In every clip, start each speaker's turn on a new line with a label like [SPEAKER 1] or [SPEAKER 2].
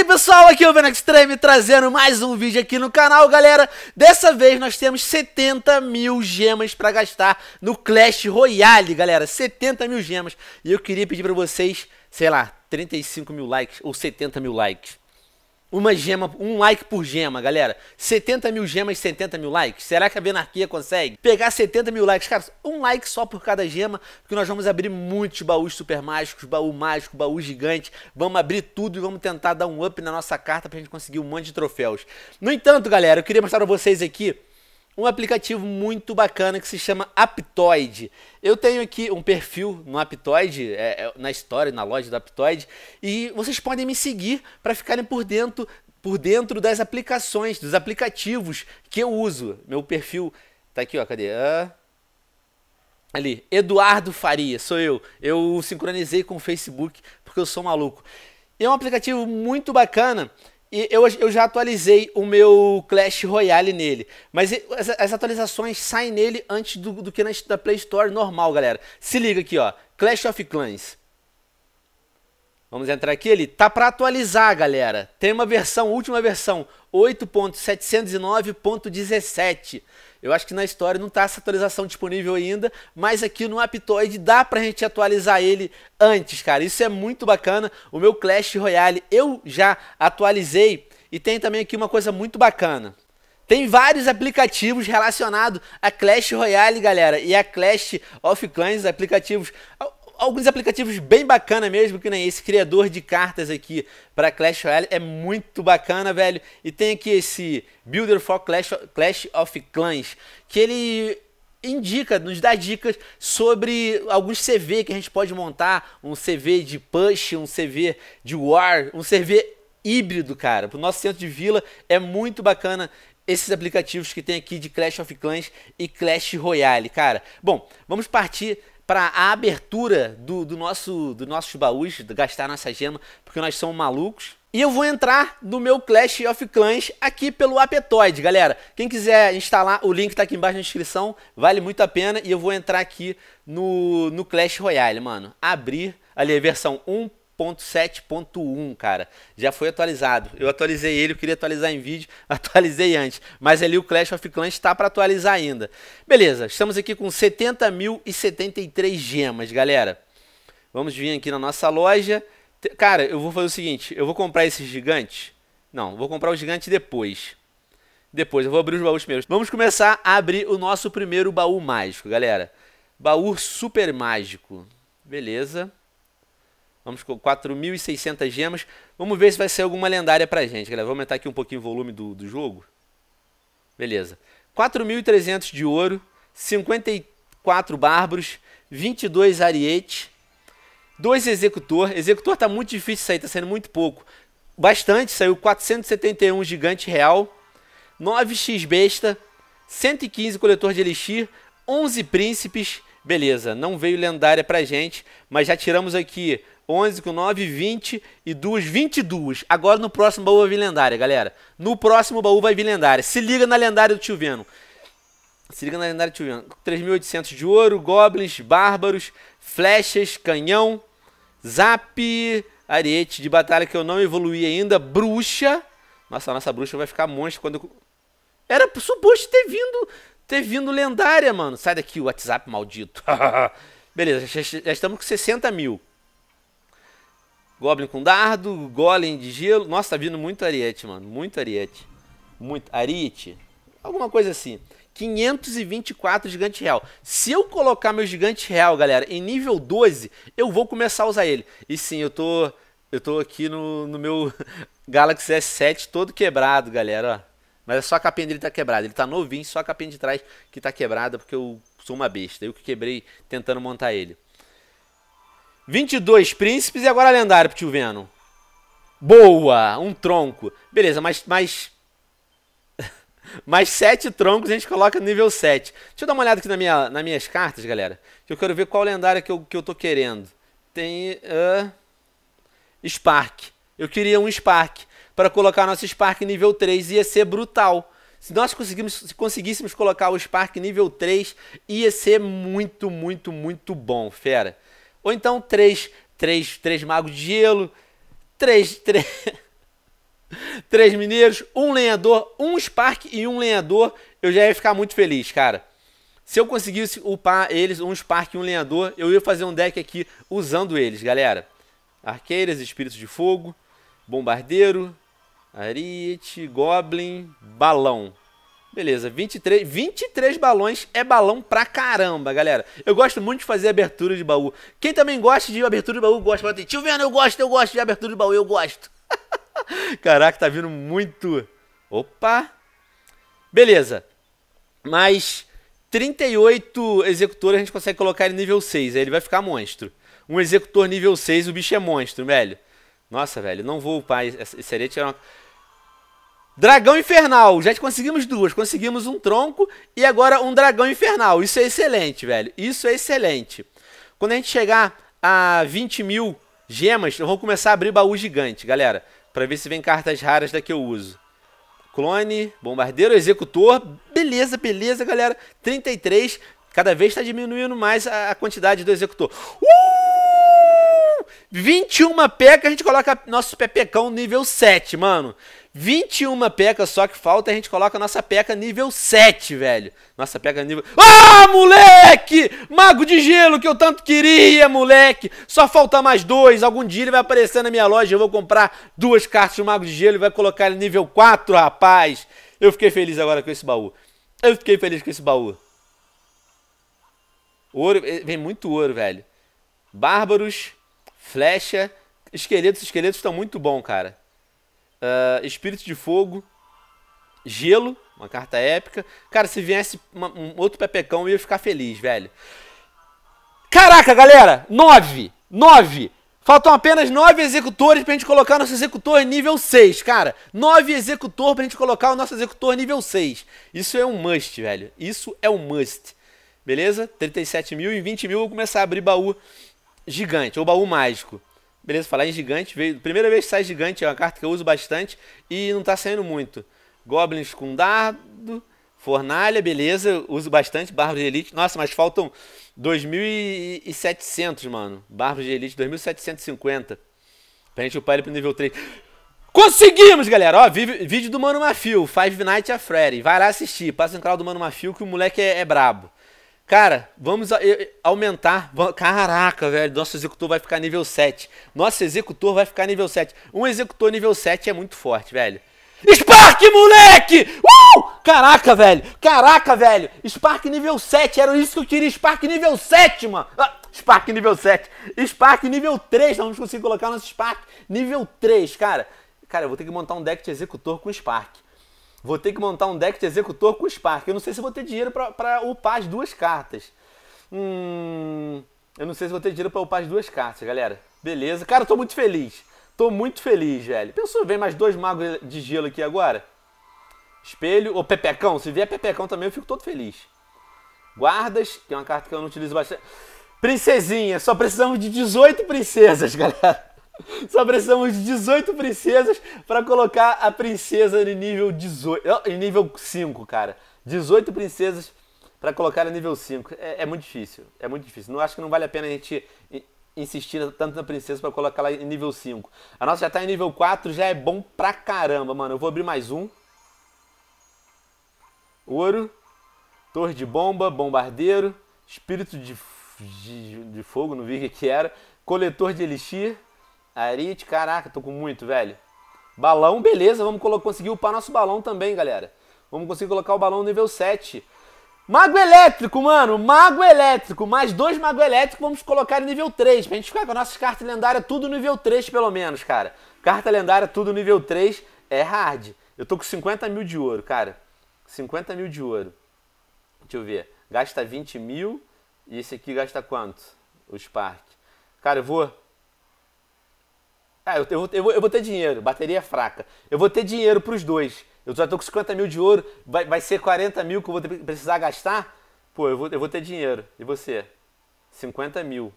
[SPEAKER 1] aí pessoal, aqui é o Venom Extreme trazendo mais um vídeo aqui no canal, galera. Dessa vez nós temos 70 mil gemas para gastar no Clash Royale, galera. 70 mil gemas. E eu queria pedir para vocês, sei lá, 35 mil likes ou 70 mil likes. Uma gema, um like por gema, galera. 70 mil gemas, 70 mil likes. Será que a Benarquia consegue pegar 70 mil likes? Cara, um like só por cada gema, porque nós vamos abrir muitos baús super mágicos, baú mágico, baú gigante. Vamos abrir tudo e vamos tentar dar um up na nossa carta pra gente conseguir um monte de troféus. No entanto, galera, eu queria mostrar pra vocês aqui um aplicativo muito bacana que se chama Aptoid. Eu tenho aqui um perfil no Aptoid, é, é na história, na loja do Aptoid, e vocês podem me seguir para ficarem por dentro, por dentro das aplicações, dos aplicativos que eu uso. Meu perfil tá aqui, ó, cadê? Ah, ali, Eduardo Faria, sou eu. Eu sincronizei com o Facebook porque eu sou maluco. É um aplicativo muito bacana e eu, eu já atualizei o meu Clash Royale nele. Mas essa, as atualizações saem nele antes do, do que na da Play Store normal, galera. Se liga aqui, ó. Clash of Clans. Vamos entrar aqui, ele tá para atualizar, galera. Tem uma versão, última versão, 8.709.17. Eu acho que na história não tá essa atualização disponível ainda, mas aqui no Aptoid dá pra gente atualizar ele antes, cara. Isso é muito bacana. O meu Clash Royale eu já atualizei e tem também aqui uma coisa muito bacana. Tem vários aplicativos relacionados a Clash Royale, galera, e a Clash of Clans, aplicativos alguns aplicativos bem bacana mesmo, que nem esse criador de cartas aqui para Clash Royale é muito bacana, velho. E tem aqui esse Builder for Clash, Clash of Clans, que ele indica, nos dá dicas sobre alguns CV que a gente pode montar, um CV de push, um CV de war, um CV híbrido, cara. Para o nosso centro de vila é muito bacana esses aplicativos que tem aqui de Clash of Clans e Clash Royale, cara. Bom, vamos partir para a abertura do, do nosso do nossos baús, gastar nossa gema, porque nós somos malucos. E eu vou entrar no meu Clash of Clans aqui pelo Apetoid, galera. Quem quiser instalar, o link tá aqui embaixo na descrição, vale muito a pena. E eu vou entrar aqui no, no Clash Royale, mano. Abrir ali a versão 1. 1.7.1, cara. Já foi atualizado. Eu atualizei ele, eu queria atualizar em vídeo, atualizei antes. Mas ali o Clash of Clans está para atualizar ainda. Beleza, estamos aqui com 70.073 gemas, galera. Vamos vir aqui na nossa loja. Cara, eu vou fazer o seguinte, eu vou comprar esses gigantes. Não, vou comprar o gigante depois. Depois, eu vou abrir os baús meus. Vamos começar a abrir o nosso primeiro baú mágico, galera. Baú super mágico. Beleza. Vamos com 4.600 gemas. Vamos ver se vai sair alguma lendária pra gente, galera. Vou aumentar aqui um pouquinho o volume do, do jogo. Beleza. 4.300 de ouro, 54 bárbaros, 22 arietes, 2 executor. Executor tá muito difícil sair, tá sendo muito pouco. Bastante, saiu 471 gigante real, 9 x besta, 115 coletor de elixir, 11 príncipes. Beleza, não veio lendária pra gente, mas já tiramos aqui 11 com 9, 20 e 2, 22. Agora no próximo baú vai vir lendária, galera. No próximo baú vai vir lendária. Se liga na lendária do tio Venom. Se liga na lendária do tio Venom. 3.800 de ouro, goblins, bárbaros, flechas, canhão, zap, ariete de batalha que eu não evoluí ainda, bruxa. Nossa, a nossa bruxa vai ficar monstro quando eu... Era suposto ter vindo, ter vindo lendária, mano. Sai daqui, o WhatsApp maldito. Beleza, já, já estamos com 60 mil. Goblin com dardo, golem de gelo. Nossa, tá vindo muito ariete, mano. Muito ariete. Muito. Ariete? Alguma coisa assim. 524 gigante real. Se eu colocar meu gigante real, galera, em nível 12, eu vou começar a usar ele. E sim, eu tô, eu tô aqui no, no meu Galaxy S7 todo quebrado, galera, ó. Mas é só a capinha dele tá quebrada. Ele tá novinho, só a capinha de trás que tá quebrada, porque eu sou uma besta. Eu que quebrei tentando montar ele. 22 príncipes e agora lendário pro tio Venom. Boa! Um tronco. Beleza, mas. Mais, mais 7 troncos a gente coloca no nível 7. Deixa eu dar uma olhada aqui na minha, nas minhas cartas, galera. Que eu quero ver qual lendário que eu, que eu tô querendo. Tem. Uh, Spark. Eu queria um Spark. Para colocar nosso Spark nível 3 ia ser brutal. Se nós conseguimos, se conseguíssemos colocar o Spark nível 3, ia ser muito, muito, muito bom, fera. Ou então três, três, três magos de gelo, três, três, três mineiros, um lenhador, um Spark e um lenhador. Eu já ia ficar muito feliz, cara. Se eu conseguisse upar eles, um Spark e um lenhador, eu ia fazer um deck aqui usando eles, galera. Arqueiras, Espíritos de Fogo, Bombardeiro, Ariete, Goblin, Balão. Beleza, 23, 23 balões é balão pra caramba, galera. Eu gosto muito de fazer abertura de baú. Quem também gosta de abertura de baú, gosta. Fala, Tio Vendo, eu gosto, eu gosto de abertura de baú, eu gosto. Caraca, tá vindo muito. Opa. Beleza. Mais 38 executores a gente consegue colocar ele nível 6, aí ele vai ficar monstro. Um executor nível 6, o bicho é monstro, velho. Nossa, velho, não vou upar. Esse arete era é uma... Dragão Infernal, já conseguimos duas. Conseguimos um tronco e agora um dragão infernal. Isso é excelente, velho. Isso é excelente. Quando a gente chegar a 20 mil gemas, eu vou começar a abrir baú gigante, galera. Pra ver se vem cartas raras da que eu uso. Clone, bombardeiro, executor. Beleza, beleza, galera. 33. Cada vez está diminuindo mais a quantidade do executor. Uh! 21 peca, a gente coloca nosso pepecão nível 7, mano. 21 peca só que falta, a gente coloca nossa peca nível 7, velho. Nossa peca nível. Ah, moleque! Mago de gelo que eu tanto queria, moleque! Só falta mais dois. Algum dia ele vai aparecer na minha loja. Eu vou comprar duas cartas do Mago de Gelo e vai colocar ele nível 4, rapaz. Eu fiquei feliz agora com esse baú. Eu fiquei feliz com esse baú. Ouro, eh, vem muito ouro, velho. Bárbaros. Flecha. Esqueletos, esqueletos estão muito bom, cara. Uh, Espírito de Fogo. Gelo, uma carta épica. Cara, se viesse uma, um outro Pepecão, eu ia ficar feliz, velho. Caraca, galera! Nove! Nove! Faltam apenas nove executores pra gente colocar nosso executor nível 6, cara. Nove executor pra gente colocar o nosso executor nível 6. Isso é um must, velho. Isso é um must. Beleza? 37 mil e 20 mil eu vou começar a abrir baú gigante, ou baú mágico. Beleza, falar em gigante, veio, primeira vez que sai gigante, é uma carta que eu uso bastante e não está saindo muito. Goblins com dardo, fornalha, beleza, uso bastante, barro de elite. Nossa, mas faltam 2700, mano. Barro de elite, 2750. Pra gente upar ele pro nível 3. Conseguimos, galera! Ó, vídeo do Mano Mafio, Five Nights at Freddy. Vai lá assistir, passa no canal do Mano Mafio que o moleque é, é brabo. Cara, vamos aumentar. Caraca, velho, nosso executor vai ficar nível 7. Nosso executor vai ficar nível 7. Um executor nível 7 é muito forte, velho. Spark, moleque! Uh! Caraca, velho! Caraca, velho! Spark nível 7, era isso que eu queria, Spark nível 7, mano! Ah, Spark nível 7, Spark nível 3, não vamos conseguir colocar nosso Spark nível 3, cara. Cara, eu vou ter que montar um deck de executor com Spark. Vou ter que montar um deck de executor com Spark. Eu não sei se vou ter dinheiro para upar as duas cartas. Hum, eu não sei se vou ter dinheiro para upar as duas cartas, galera. Beleza. Cara, eu tô muito feliz. Tô muito feliz, velho. Pensou, vem mais dois magos de gelo aqui agora? Espelho ou Pepecão. Se vier Pepecão também, eu fico todo feliz. Guardas, que é uma carta que eu não utilizo bastante. Princesinha, só precisamos de 18 princesas, galera. Só precisamos de 18 princesas para colocar a princesa em nível 18. Em nível 5, cara. 18 princesas para colocar em nível 5. É, é, muito difícil. É muito difícil. Não acho que não vale a pena a gente insistir tanto na princesa para colocar ela em nível 5. A nossa já tá em nível 4, já é bom pra caramba, mano. Eu vou abrir mais um. Ouro. Torre de bomba, bombardeiro, espírito de, de, de fogo, não vi o que era, coletor de elixir, Arite, caraca, tô com muito, velho. Balão, beleza, vamos conseguir upar nosso balão também, galera. Vamos conseguir colocar o balão nível 7. Mago elétrico, mano, mago elétrico. Mais dois mago elétrico, vamos colocar em nível 3. Pra gente ficar com as nossas cartas lendárias tudo nível 3, pelo menos, cara. Carta lendária tudo nível 3 é hard. Eu tô com 50 mil de ouro, cara. 50 mil de ouro. Deixa eu ver. Gasta 20 mil. E esse aqui gasta quanto? O Spark. Cara, eu vou Cara, eu, eu, eu, eu vou ter dinheiro, bateria é fraca. Eu vou ter dinheiro para os dois. Eu já tô com 50 mil de ouro, vai, vai ser 40 mil que eu vou ter, precisar gastar. Pô, eu vou, eu vou ter dinheiro. E você? 50 mil.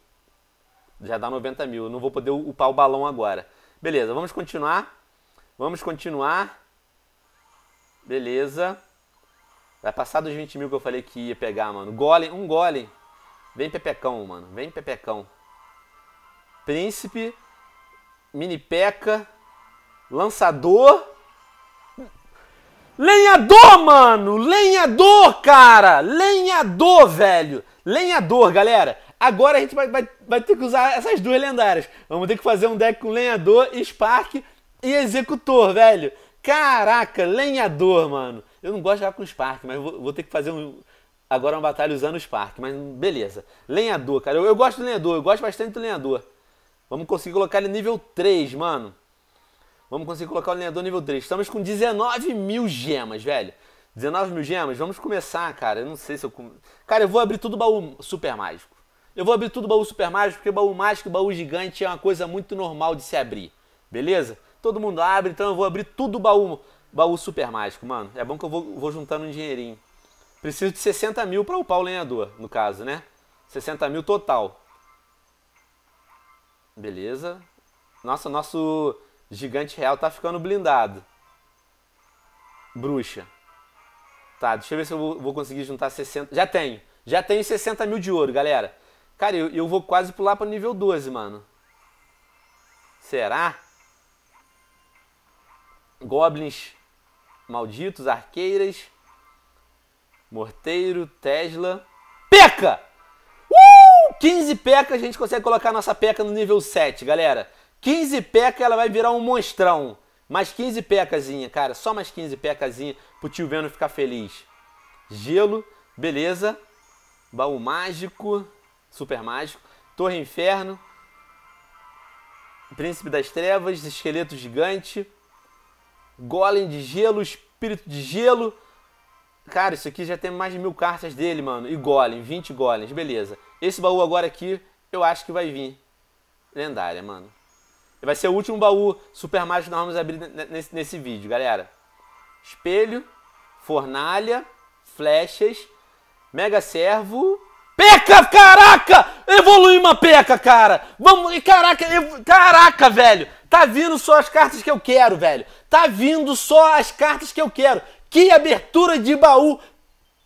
[SPEAKER 1] Já dá 90 mil. Eu não vou poder upar o balão agora. Beleza, vamos continuar. Vamos continuar. Beleza. Vai passar dos 20 mil que eu falei que ia pegar, mano. Golem, um golem. Vem pepecão, mano. Vem pepecão. Príncipe mini peca, lançador. Lenhador, mano! Lenhador, cara! Lenhador, velho! Lenhador, galera! Agora a gente vai, vai, vai ter que usar essas duas lendárias. Vamos ter que fazer um deck com lenhador, Spark e executor, velho. Caraca, lenhador, mano. Eu não gosto de jogar com Spark, mas vou, vou ter que fazer um, agora uma batalha usando o Spark. Mas beleza. Lenhador, cara. Eu, eu gosto do lenhador, eu gosto bastante do lenhador. Vamos conseguir colocar ele nível 3, mano. Vamos conseguir colocar o lenhador nível 3. Estamos com 19 mil gemas, velho. 19 mil gemas, vamos começar, cara. Eu não sei se eu. Cara, eu vou abrir tudo baú super mágico. Eu vou abrir tudo baú super mágico, porque baú mágico e baú gigante é uma coisa muito normal de se abrir. Beleza? Todo mundo abre, então eu vou abrir tudo baú, baú super mágico, mano. É bom que eu vou, vou juntando um dinheirinho. Preciso de 60 mil pra upar o lenhador, no caso, né? 60 mil total. Beleza. Nossa, nosso gigante real tá ficando blindado. Bruxa. Tá, deixa eu ver se eu vou conseguir juntar 60... Já tenho. Já tenho 60 mil de ouro, galera. Cara, eu, eu vou quase pular para nível 12, mano. Será? Goblins malditos, arqueiras, morteiro, Tesla. Peca! 15 pecas a gente consegue colocar a nossa peca no nível 7, galera. 15 pecas ela vai virar um monstrão. Mais 15 pecazinha, cara. Só mais 15 pecazinha pro tio Venom ficar feliz. Gelo, beleza. Baú mágico, super mágico. Torre Inferno. Príncipe das Trevas, Esqueleto Gigante. Golem de Gelo, Espírito de Gelo. Cara, isso aqui já tem mais de mil cartas dele, mano. E golem, 20 golems, beleza. Esse baú agora aqui, eu acho que vai vir. Lendária, mano. Vai ser o último baú Super Mario que nós vamos abrir nesse, nesse vídeo, galera. Espelho, fornalha, flechas, mega servo... Peca, caraca! Evolui uma peca, cara! Vamos, caraca, caraca, velho! Tá vindo só as cartas que eu quero, velho! Tá vindo só as cartas que eu quero! Que abertura de baú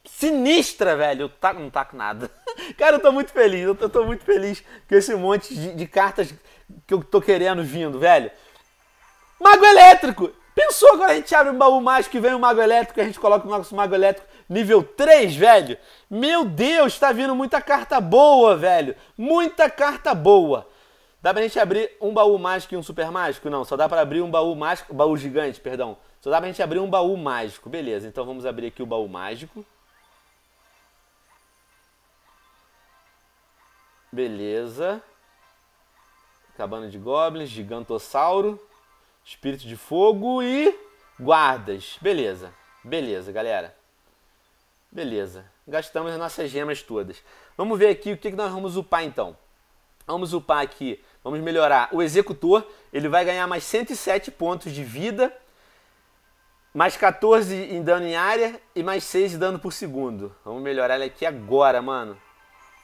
[SPEAKER 1] sinistra, velho. Tá, não tá com nada. Cara, eu tô muito feliz. Eu tô, eu tô muito feliz com esse monte de, de, cartas que eu tô querendo vindo, velho. Mago elétrico! Pensou agora a gente abre um baú mágico e vem o um mago elétrico e a gente coloca o nosso mago elétrico nível 3, velho? Meu Deus, tá vindo muita carta boa, velho. Muita carta boa. Dá pra gente abrir um baú mágico e um super mágico? Não, só dá pra abrir um baú mágico, baú gigante, perdão só dá pra gente abrir um baú mágico. Beleza, então vamos abrir aqui o baú mágico. Beleza. Cabana de Goblins, Gigantossauro, Espírito de Fogo e guardas. Beleza, beleza, galera. Beleza, gastamos as nossas gemas todas. Vamos ver aqui o que nós vamos upar então. Vamos upar aqui, vamos melhorar o Executor. Ele vai ganhar mais 107 pontos de vida mais 14 em dano em área e mais 6 de dano por segundo. Vamos melhorar ele aqui agora, mano.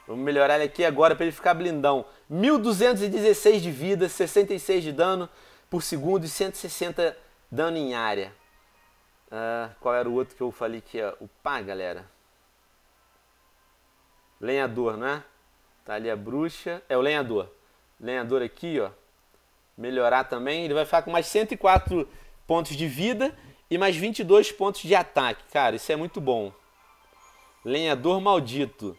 [SPEAKER 1] Vamos melhorar ele aqui agora para ele ficar blindão. 1216 de vida, 66 de dano por segundo e 160 dano em área. Uh, qual era o outro que eu falei que ia upar, galera? Lenhador, né? Tá ali a bruxa. É o lenhador. Lenhador aqui, ó. Melhorar também. Ele vai ficar com mais 104 pontos de vida e mais 22 pontos de ataque. Cara, isso é muito bom. Lenhador maldito.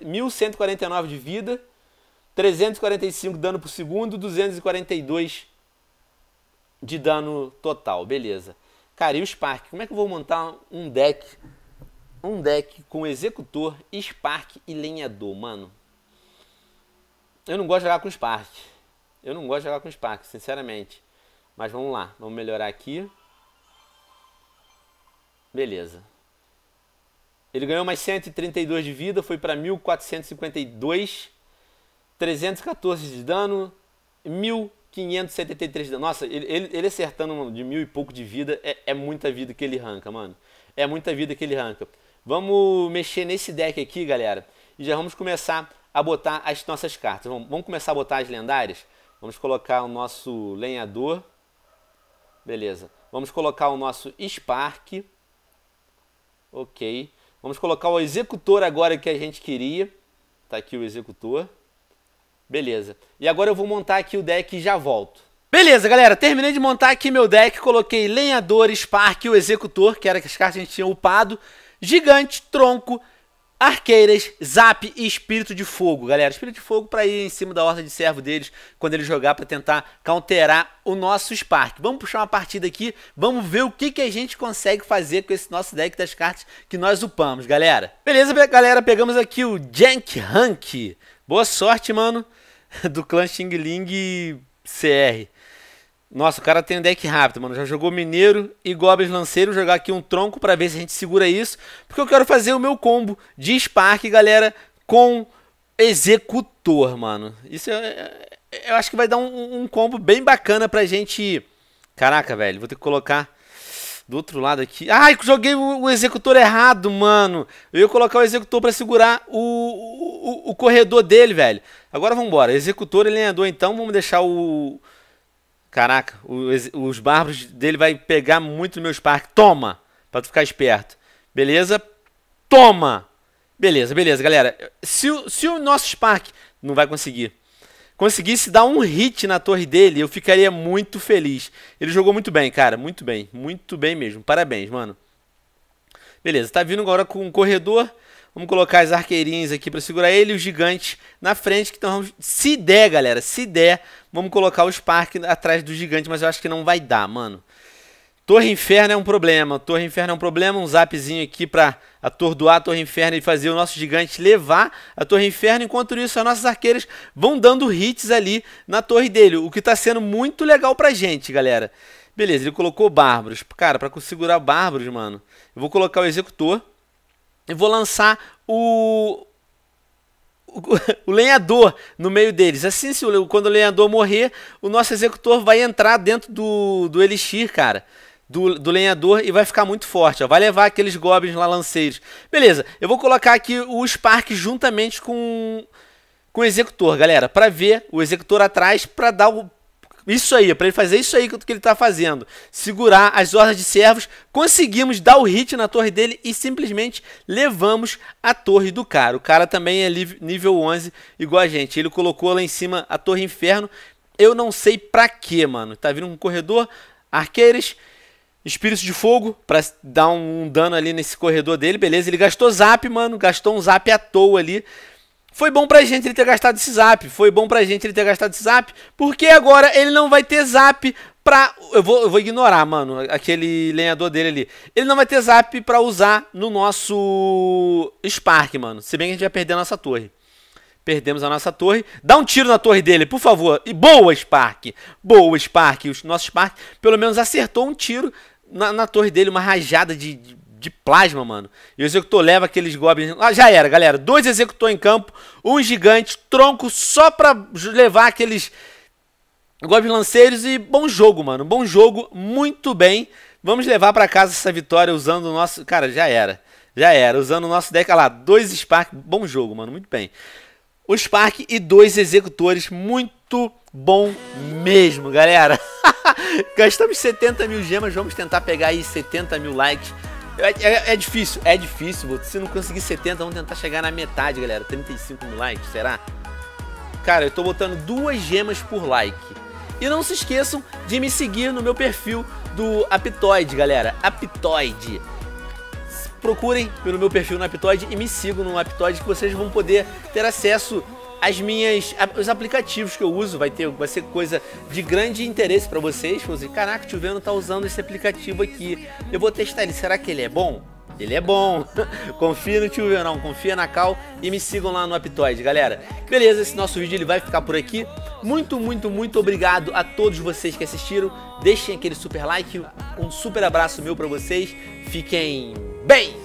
[SPEAKER 1] 1149 de vida, 345 dano por segundo, 242 de dano total. Beleza. Cara, e o Spark? Como é que eu vou montar um deck? Um deck com Executor, Spark e Lenhador, mano. Eu não gosto de jogar com Spark. Eu não gosto de jogar com Spark, sinceramente. Mas vamos lá, vamos melhorar aqui. Beleza. Ele ganhou mais 132 de vida, foi para 1452, 314 de dano, 1573 de dano. Nossa, ele, ele, ele acertando mano, de mil e pouco de vida é, é muita vida que ele arranca, mano. É muita vida que ele arranca. Vamos mexer nesse deck aqui, galera, e já vamos começar a botar as nossas cartas. Vamos, vamos começar a botar as lendárias? Vamos colocar o nosso lenhador. Beleza. Vamos colocar o nosso Spark. Ok. Vamos colocar o executor agora que a gente queria. Tá aqui o executor. Beleza. E agora eu vou montar aqui o deck e já volto. Beleza, galera, terminei de montar aqui meu deck, coloquei Lenhador, Spark, o Executor, que era que as cartas que a gente tinha upado, Gigante, Tronco, Arqueiras, Zap e Espírito de Fogo, galera. Espírito de Fogo para ir em cima da horta de servo deles quando ele jogar para tentar counterar o nosso Spark. Vamos puxar uma partida aqui, vamos ver o que, que a gente consegue fazer com esse nosso deck das cartas que nós upamos, galera. Beleza, galera, pegamos aqui o Jank Hank. Boa sorte, mano, do clã Xing Ling CR. Nossa, o cara tem um deck rápido, mano. Já jogou Mineiro e Goblins Lanceiro. Vou jogar aqui um tronco para ver se a gente segura isso. Porque eu quero fazer o meu combo de Spark, galera, com Executor, mano. Isso é, é eu acho que vai dar um, um combo bem bacana pra gente... Caraca, velho. Vou ter que colocar do outro lado aqui. Ai, joguei o, o, executor errado, mano. Eu ia colocar o executor para segurar o, o, o, corredor dele, velho. Agora vamos embora. Executor e lenhador, então. Vamos deixar o, Caraca, os, os bárbaros dele vai pegar muito no meu Spark. Toma! Pra tu ficar esperto. Beleza? Toma! Beleza, beleza, galera. Se, se o nosso Spark não vai conseguir conseguisse dar um hit na torre dele, eu ficaria muito feliz. Ele jogou muito bem, cara. Muito bem. Muito bem mesmo. Parabéns, mano. Beleza, tá vindo agora com um corredor. Vamos colocar as arqueirinhas aqui para segurar ele e o gigante na frente. Que então Se der, galera, se der, vamos colocar o Spark atrás do gigante, mas eu acho que não vai dar, mano. Torre Inferno é um problema. Torre Inferno é um problema. Um zapzinho aqui pra atordoar a Torre Inferno e fazer o nosso gigante levar a Torre Inferno. Enquanto isso, as nossas arqueiras vão dando hits ali na torre dele. O que tá sendo muito legal pra gente, galera. Beleza, ele colocou Bárbaros. Cara, pra segurar Bárbaros, mano, eu vou colocar o Executor eu vou lançar o, o lenhador no meio deles. Assim, se o, quando o lenhador morrer, o nosso executor vai entrar dentro do, do elixir, cara. Do, do lenhador e vai ficar muito forte. Ó. Vai levar aqueles goblins lá lanceiros. Beleza, eu vou colocar aqui o Spark juntamente com, com o executor, galera. Pra ver o executor atrás, pra dar o isso aí, para ele fazer isso aí que ele tá fazendo, segurar as hordas de servos, conseguimos dar o hit na torre dele e simplesmente levamos a torre do cara. O cara também é nível 11 igual a gente. Ele colocou lá em cima a torre inferno. Eu não sei para quê, mano. Tá vindo um corredor, arqueiros, espírito de fogo para dar um dano ali nesse corredor dele, beleza? Ele gastou zap, mano, gastou um zap à toa ali. Foi bom pra gente ele ter gastado esse zap. Foi bom pra gente ele ter gastado esse zap. Porque agora ele não vai ter zap pra. Eu vou, eu vou ignorar, mano, aquele lenhador dele ali. Ele não vai ter zap pra usar no nosso Spark, mano. Se bem que a gente vai perder a nossa torre. Perdemos a nossa torre. Dá um tiro na torre dele, por favor. E boa, Spark. Boa, Spark. O nosso Spark pelo menos acertou um tiro na, na torre dele, uma rajada de, de de plasma, mano. E o executor leva aqueles goblins. Ah, já era, galera. Dois executor em campo, um gigante, tronco só pra levar aqueles goblins lanceiros. E bom jogo, mano. Bom jogo, muito bem. Vamos levar pra casa essa vitória usando o nosso. Cara, já era. Já era. Usando o nosso deck. Olha lá, dois Spark. Bom jogo, mano. Muito bem. O Spark e dois executores. Muito bom mesmo, galera. Gastamos 70 mil gemas. Vamos tentar pegar aí 70 mil likes. É, é, é, difícil, é difícil. Se não conseguir 70, vamos tentar chegar na metade, galera. 35 mil likes, será? Cara, eu tô botando duas gemas por like. E não se esqueçam de me seguir no meu perfil do Aptoide, galera. Aptoide. Procurem pelo meu perfil no Aptoide e me sigam no Aptoide que vocês vão poder ter acesso as minhas os aplicativos que eu uso vai ter vai ser coisa de grande interesse para vocês vão dizer caraca o tio Veno tá usando esse aplicativo aqui eu vou testar ele será que ele é bom ele é bom confia no tio confia na Cal e me sigam lá no aptoid galera beleza esse nosso vídeo ele vai ficar por aqui muito muito muito obrigado a todos vocês que assistiram deixem aquele super like um super abraço meu para vocês fiquem bem